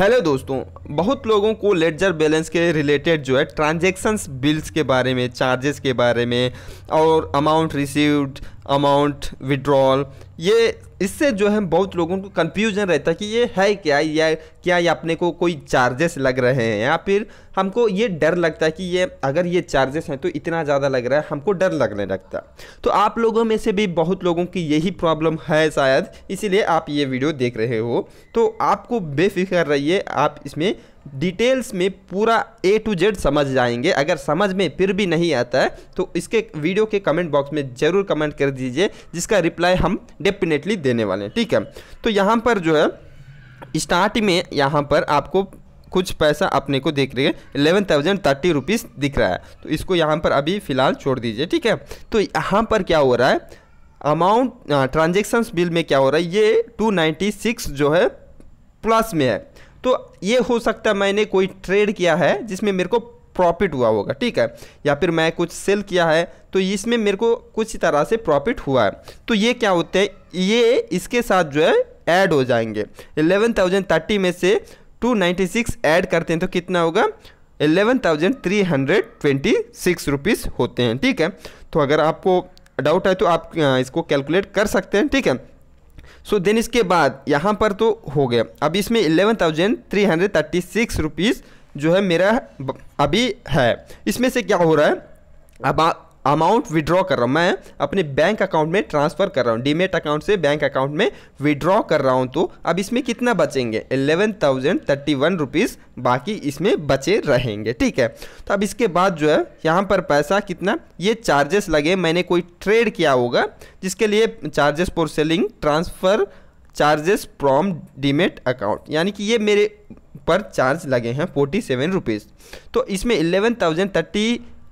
hello दोस्तों बहुत लोगों को लेडजर बैलेंस के रिलेटेड जो है ट्रांजेक्शन्स बिल्स के बारे में चार्जेस के बारे में और अमाउंट रिसीव्ड अमाउंट विड्रॉल ये इससे जो है बहुत लोगों को कंफ्यूजन रहता है कि ये है क्या या क्या ये अपने को कोई चार्जेस लग रहे हैं या फिर हमको ये डर लगता है कि ये अगर ये चार्जेस हैं तो इतना ज़्यादा लग रहा है हमको डर लगने लगता तो आप लोगों में से भी बहुत लोगों की यही प्रॉब्लम है शायद इसीलिए आप ये वीडियो देख रहे हो तो आपको बेफिक्र रहिए आप इसमें डिटेल्स में पूरा ए टू जेड समझ जाएंगे अगर समझ में फिर भी नहीं आता है तो इसके वीडियो के कमेंट बॉक्स में ज़रूर कमेंट कर दीजिए जिसका रिप्लाई हम डेफिनेटली देने वाले हैं ठीक है तो यहाँ पर जो है स्टार्ट में यहाँ पर आपको कुछ पैसा अपने को देख रही है एलेवन थाउजेंड थर्टी रुपीज़ दिख रहा है तो इसको यहाँ पर अभी फ़िलहाल छोड़ दीजिए ठीक है तो यहाँ पर क्या हो रहा है अमाउंट ट्रांजेक्शन्स बिल में क्या हो रहा है ये टू नाइन्टी सिक्स जो है प्लस में है तो ये हो सकता है मैंने कोई ट्रेड किया है जिसमें मेरे को प्रॉफिट हुआ होगा ठीक है या फिर मैं कुछ सेल किया है तो इसमें मेरे को कुछ तरह से प्रॉफिट हुआ है तो ये क्या होते हैं ये इसके साथ जो है ऐड हो जाएंगे एलेवन थाउजेंड थर्टी में से टू नाइन्टी सिक्स ऐड करते हैं तो कितना होगा eleven thousand three hundred twenty six rupees होते हैं ठीक है तो अगर आपको डाउट है तो आप इसको कैलकुलेट कर सकते हैं ठीक है सो देन इसके बाद यहाँ पर तो हो गया अब इसमें eleven thousand three hundred thirty six rupees जो है मेरा अभी है इसमें से क्या हो रहा है अब अमाउंट विड्रॉ कर रहा हूँ मैं अपने बैंक अकाउंट में ट्रांसफ़र कर रहा हूँ डीमेट अकाउंट से बैंक अकाउंट में विड्रॉ कर रहा हूँ तो अब इसमें कितना बचेंगे eleven thousand thirty one rupees बाकी इसमें बचे रहेंगे ठीक है तो अब इसके बाद जो है यहाँ पर पैसा कितना ये चार्जेस लगे मैंने कोई ट्रेड किया होगा जिसके लिए charges for selling transfer charges from demat account यानी कि ये मेरे पर चार्ज लगे हैं फोर्टी सेवन रुपीज़ तो इसमें eleven thousand thirty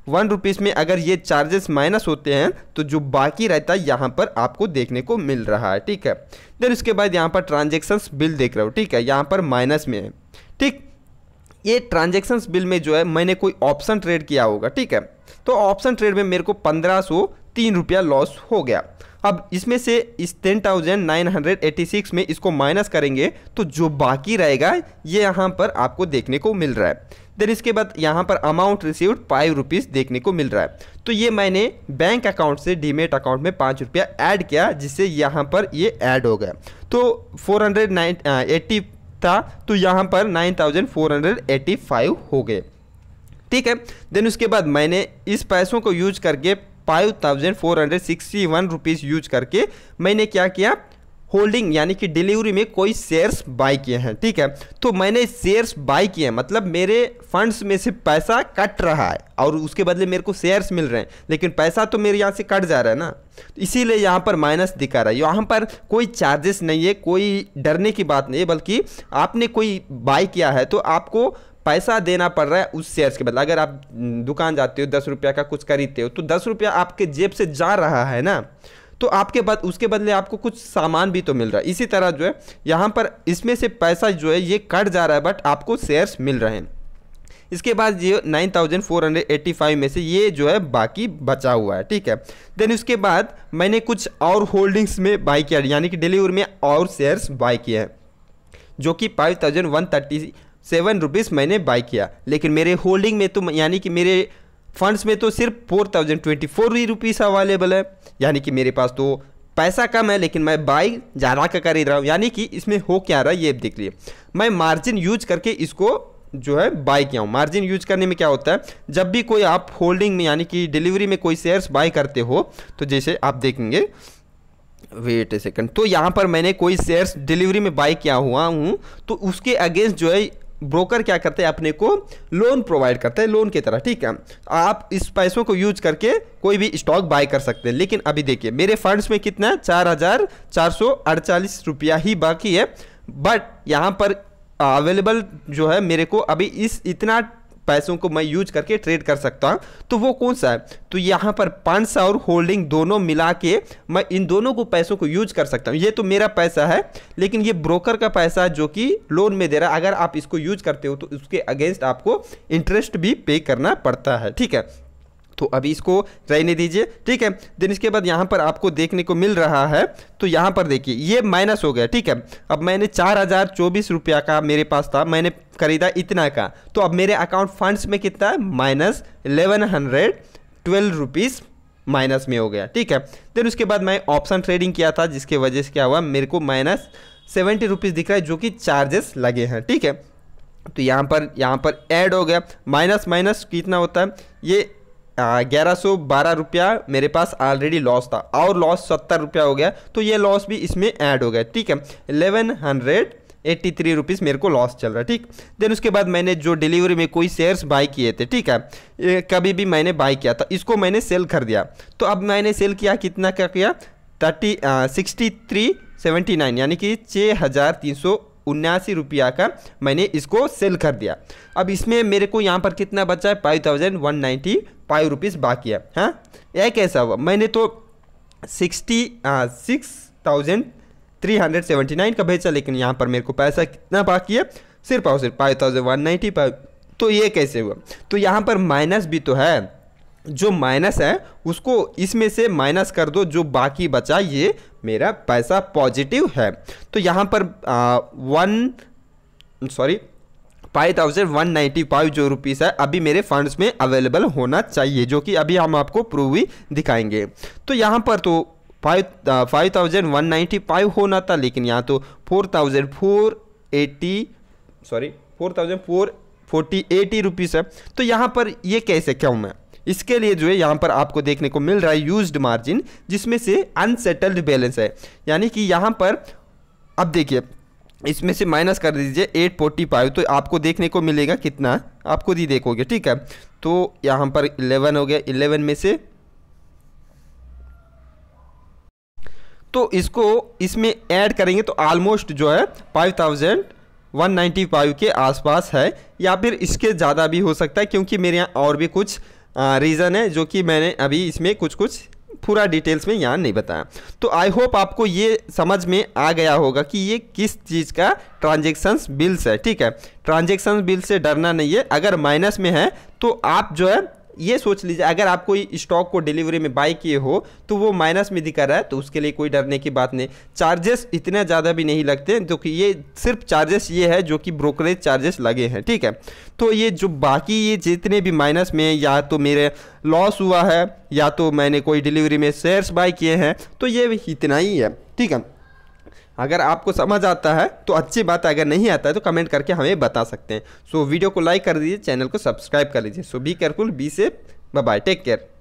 one rupees में अगर ये चार्जेस माइनस होते हैं तो जो बाकी रहता है यहाँ पर आपको देखने को मिल रहा है ठीक है देन उसके बाद यहाँ पर ट्रांजेक्शन्स बिल देख रहे हो ठीक है यहाँ पर माइनस में है ठीक ये ट्रांजेक्शन्स बिल में जो है मैंने कोई ऑप्शन ट्रेड किया होगा ठीक है तो ऑप्शन ट्रेड में मेरे को पंद्रह सौ तीन रुपया लॉस हो गया अब इसमें से इस ten thousand nine hundred eighty six में इसको माइनस करेंगे तो जो बाकी रहेगा ये यहाँ पर आपको देखने को मिल रहा है देन इसके बाद यहाँ पर अमाउंट रिसीव्ड फाइव रुपीज़ देखने को मिल रहा है तो ये मैंने बैंक अकाउंट से डीमेट अकाउंट में पाँच रुपया ऐड किया जिससे यहाँ पर ये ऐड हो गया तो फोर हंड्रेड नाइन एट्टी था तो यहाँ पर nine thousand four hundred eighty five हो गए ठीक है देन उसके बाद मैंने इस पैसों को यूज करके five thousand four hundred sixty one rupees use करके मैंने क्या किया होल्डिंग यानी कि डिलीवरी में कोई शेयर्स बाय किए हैं ठीक है तो मैंने शेयर्स बाय किए हैं मतलब मेरे फंड्स में से पैसा कट रहा है और उसके बदले मेरे को शेयर्स मिल रहे हैं लेकिन पैसा तो मेरे यहाँ से कट जा रहा है ना इसीलिए यहाँ पर माइनस दिखा रहा है यहाँ पर कोई चार्जेस नहीं है कोई डरने की बात नहीं है बल्कि आपने कोई बाई किया है तो आपको पैसा देना पड़ रहा है उस शेयर्स के बदले अगर आप दुकान जाते हो दस रुपया का कुछ खरीदते हो तो दस रुपया आपके जेब से जा रहा है ना तो आपके बाद उसके बदले आपको कुछ सामान भी तो मिल रहा है इसी तरह जो है यहाँ पर इसमें से पैसा जो है ये कट जा रहा है बट आपको शेयर्स मिल रहे हैं इसके बाद ये 9485 में से ये जो है बाकी बचा हुआ है ठीक है देन उसके बाद मैंने कुछ और होल्डिंग्स में बाई किया यानी कि डिलीवर में और शेयर्स बाई किए हैं जो कि five thousand one thirty seven rupees मैंने बाई किया लेकिन मेरे होल्डिंग में तो यानी कि मेरे फंड्स में तो सिर्फ फोर थाउजेंड ट्वेंटी फोर ही रुपीज़ अवेलेबल है यानी कि मेरे पास तो पैसा कम है लेकिन मैं बाई ज़्यादा का खरीद रहा हूँ यानी कि इसमें हो क्या रहा है ये देख लिए मैं मार्जिन यूज करके इसको जो है बाय किया हूँ मार्जिन यूज करने में क्या होता है जब भी कोई आप होल्डिंग में यानी कि डिलीवरी में कोई शेयर्स बाय करते हो तो जैसे आप देखेंगे वेट ए सेकंड तो यहाँ पर मैंने कोई शेयर्स डिलीवरी में बाय किया हुआ हूँ तो उसके अगेंस्ट जो है ब्रोकर क्या करते हैं अपने को लोन प्रोवाइड करते हैं लोन की तरह ठीक है आप इस पैसों को यूज करके कोई भी स्टॉक बाय कर सकते हैं लेकिन अभी देखिए मेरे फंड्स में कितना चार हज़ार चार सौ अड़चालीस रुपया ही बाकी है बट यहाँ पर अवेलेबल जो है मेरे को अभी इस इतना पैसों को मैं यूज करके ट्रेड कर सकता हूँ तो वो कौन सा है तो यहाँ पर पाँच सौ और होल्डिंग दोनों मिला के मैं इन दोनों को पैसों को यूज कर सकता हूँ ये तो मेरा पैसा है लेकिन ये ब्रोकर का पैसा जो कि लोन में दे रहा है अगर आप इसको यूज करते हो तो उसके अगेंस्ट आपको इंटरेस्ट भी पे करना पड़ता है ठीक है तो अभी इसको रहने दीजिए ठीक है देन इसके बाद यहाँ पर आपको देखने को मिल रहा है तो यहाँ पर देखिए ये माइनस हो गया ठीक है अब मैंने चार हज़ार चौबीस रुपया का मेरे पास था मैंने खरीदा इतना का तो अब मेरे अकाउंट फंड्स में कितना है minus eleven hundred twelve rupees minus में हो गया ठीक है देन उसके बाद मैं ऑप्शन ट्रेडिंग किया था जिसके वजह से क्या हुआ मेरे को माइनस सेवेंटी रुपीज़ दिख रहा है जो कि चार्जेस लगे हैं ठीक है तो यहाँ पर यहाँ पर ऐड हो गया माइनस माइनस कितना होता है ये ग्यारह सौ बारह रुपया मेरे पास ऑलरेडी लॉस था और लॉस सत्तर रुपया हो गया तो ये लॉस भी इसमें ऐड हो गया ठीक है eleven hundred eighty three rupees मेरे को लॉस चल रहा है ठीक देन उसके बाद मैंने जो डिलीवरी में कोई शेयर्स बाई किए थे ठीक है कभी भी मैंने बाई किया था इसको मैंने सेल कर दिया तो अब मैंने सेल किया कितना क्या किया thirty sixty three seventy nine यानी कि छः हज़ार तीन सौ उन्यासी रुपया का मैंने इसको सेल कर दिया अब इसमें मेरे को यहाँ पर कितना बचा है five thousand one ninety five rupees बाकी है हाँ यह कैसा हुआ मैंने तो sixty six thousand three hundred seventy nine का भेजा लेकिन यहाँ पर मेरे को पैसा कितना बाकी है सिर्फ और सिर्फ five thousand one ninety five तो ये कैसे हुआ तो यहाँ पर माइनस भी तो है जो माइनस है उसको इसमें से माइनस कर दो जो बाकी बचा ये मेरा पैसा पॉजिटिव है तो यहाँ पर uh, one sorry five thousand one ninety five जो रुपीज़ है अभी मेरे फंड्स में अवेलेबल होना चाहिए जो कि अभी हम आपको प्रूव भी दिखाएंगे तो यहाँ पर तो five five thousand one ninety five होना था लेकिन यहाँ तो four thousand four eighty sorry four thousand four forty eighty rupees है तो यहाँ पर ये कैसे क्या मैं इसके लिए जो है यहाँ पर आपको देखने को मिल रहा है यूज मार्जिन जिसमें से अनसेटल्ड बैलेंस है यानी कि यहाँ पर अब देखिए इसमें से माइनस कर दीजिए एट फोर्टी फाइव तो आपको देखने को मिलेगा कितना आप खुद ही देखोगे ठीक है तो यहाँ पर इलेवन हो गया इलेवन में से तो इसको इसमें ऐड करेंगे तो ऑलमोस्ट जो है फाइव थाउजेंड 195 के आसपास है या फिर इसके ज़्यादा भी हो सकता है क्योंकि मेरे यहाँ और भी कुछ रीज़न है जो कि मैंने अभी इसमें कुछ कुछ पूरा डिटेल्स में यहाँ नहीं बताया तो आई होप आपको ये समझ में आ गया होगा कि ये किस चीज़ का ट्रांजेक्शन्स बिल्स है ठीक है ट्रांजेक्शन्स बिल से डरना नहीं है अगर माइनस में है तो आप जो है ये सोच लीजिए अगर आप कोई स्टॉक को डिलीवरी में बाई किए हो तो वो माइनस में दिखा रहा है तो उसके लिए कोई डरने की बात नहीं चार्जेस इतने ज़्यादा भी नहीं लगते जो कि ये सिर्फ चार्जेस ये है जो कि ब्रोकरेज चार्जेस लगे हैं ठीक है तो ये जो बाकी ये जितने भी माइनस में या तो मेरे लॉस हुआ है या तो मैंने कोई डिलीवरी में शेयर्स बाई किए हैं तो ये इतना ही है ठीक है अगर आपको समझ आता है तो अच्छी बात है अगर नहीं आता है तो कमेंट करके हमें बता सकते हैं सो so, वीडियो को लाइक कर दीजिए चैनल को सब्सक्राइब कर लीजिए so be careful be safe bye take care